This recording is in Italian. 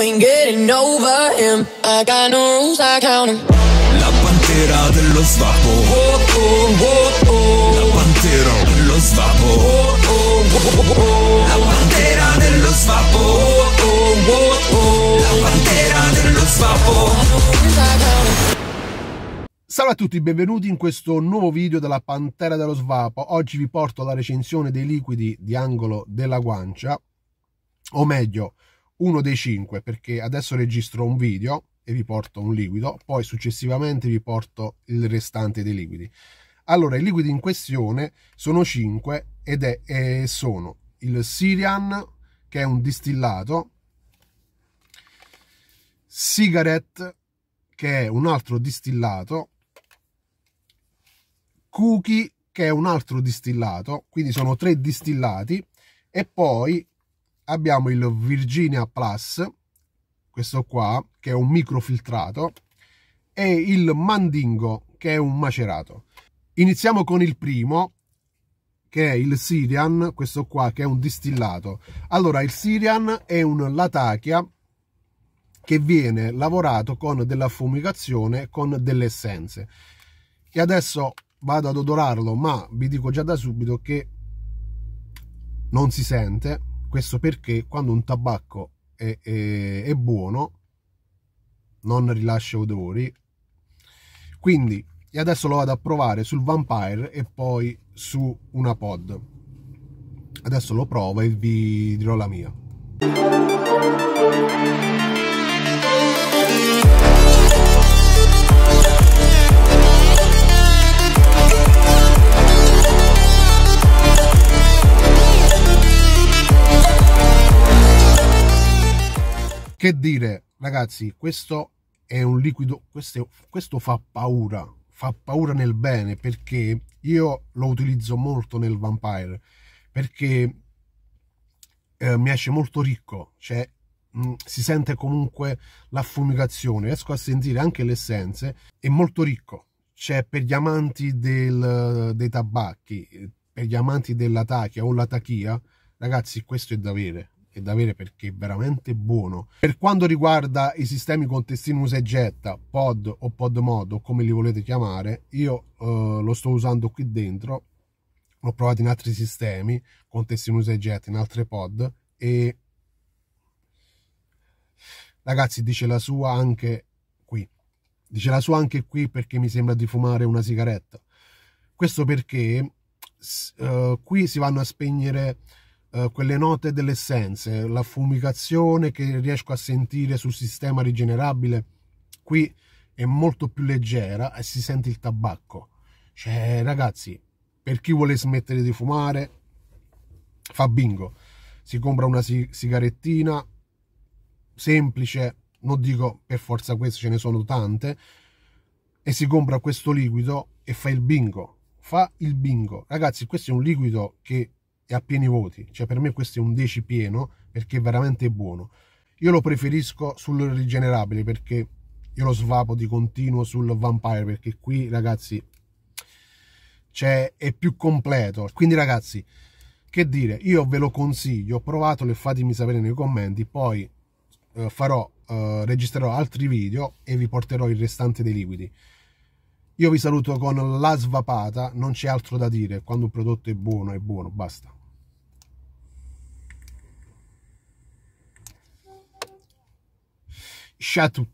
ain't getting over him. I got no rules, I count him. La pantera dello svapo. Oh, oh, oh, oh. La pantera dello svapo. Oh, oh, oh, oh. La pantera dello svapo. Oh, oh, oh, oh. La pantera dello svapo. Salve a tutti, benvenuti in questo nuovo video della Pantera dello Svapo. Oggi vi porto la recensione dei liquidi di angolo della guancia, o meglio, uno dei cinque perché adesso registro un video e vi porto un liquido, poi successivamente vi porto il restante dei liquidi. Allora, i liquidi in questione sono cinque ed è, eh, sono il Sirian che è un distillato, Cigarette, che è un altro distillato, Cookie, che è un altro distillato, quindi sono tre distillati, e poi abbiamo il Virginia Plus, questo qua, che è un microfiltrato, e il Mandingo, che è un macerato. Iniziamo con il primo, che è il Sirian, questo qua, che è un distillato. Allora, il Sirian è un latachia che viene lavorato con della fumigazione, con delle essenze. E adesso vado ad odorarlo, ma vi dico già da subito che non si sente questo perché quando un tabacco è, è, è buono, non rilascia odori. Quindi, e adesso lo vado a provare sul Vampire e poi su una pod. Adesso lo provo e vi dirò la mia. Che dire, ragazzi, questo è un liquido, questo, è, questo fa paura, fa paura nel bene perché io lo utilizzo molto nel Vampire perché eh, mi esce molto ricco, cioè mh, mm, si sente comunque l'affumicazione, riesco a sentire anche le essenze, è molto ricco, cioè per gli amanti del, dei tabacchi, eh, per gli amanti della tachia o la tachia, ragazzi questo è da avere, e da avere perché è veramente buono. Per quanto riguarda i sistemi con testino usa e getta, pod o pod mod o come li volete chiamare, io eh, lo sto usando qui dentro, l'ho provato in altri sistemi con testino usa e getta, in altre pod e ragazzi dice la sua anche qui, dice la sua anche qui perché mi sembra di fumare una sigaretta. Questo perché eh, qui si vanno a spegnere eh, quelle note delle essenze, la fumicazione che riesco a sentire sul sistema rigenerabile, qui è molto più leggera e si sente il tabacco. Cioè, ragazzi, per chi vuole smettere di fumare, fa bingo. Si compra una sigarettina semplice, non dico per forza questo, ce ne sono tante, e si compra questo liquido e fa il bingo. Fa il bingo. Ragazzi, questo è un liquido che e a pieni voti, cioè per me questo è un 10 pieno perché è veramente buono. Io lo preferisco sul rigenerabile perché io lo svapo di continuo sul vampire perché qui ragazzi cioè, è più completo. Quindi ragazzi, che dire, io ve lo consiglio, provatelo e fatemi sapere nei commenti, poi eh, farò, eh, registrerò altri video e vi porterò il restante dei liquidi. Io vi saluto con la svapata, non c'è altro da dire, quando un prodotto è buono è buono, basta. chato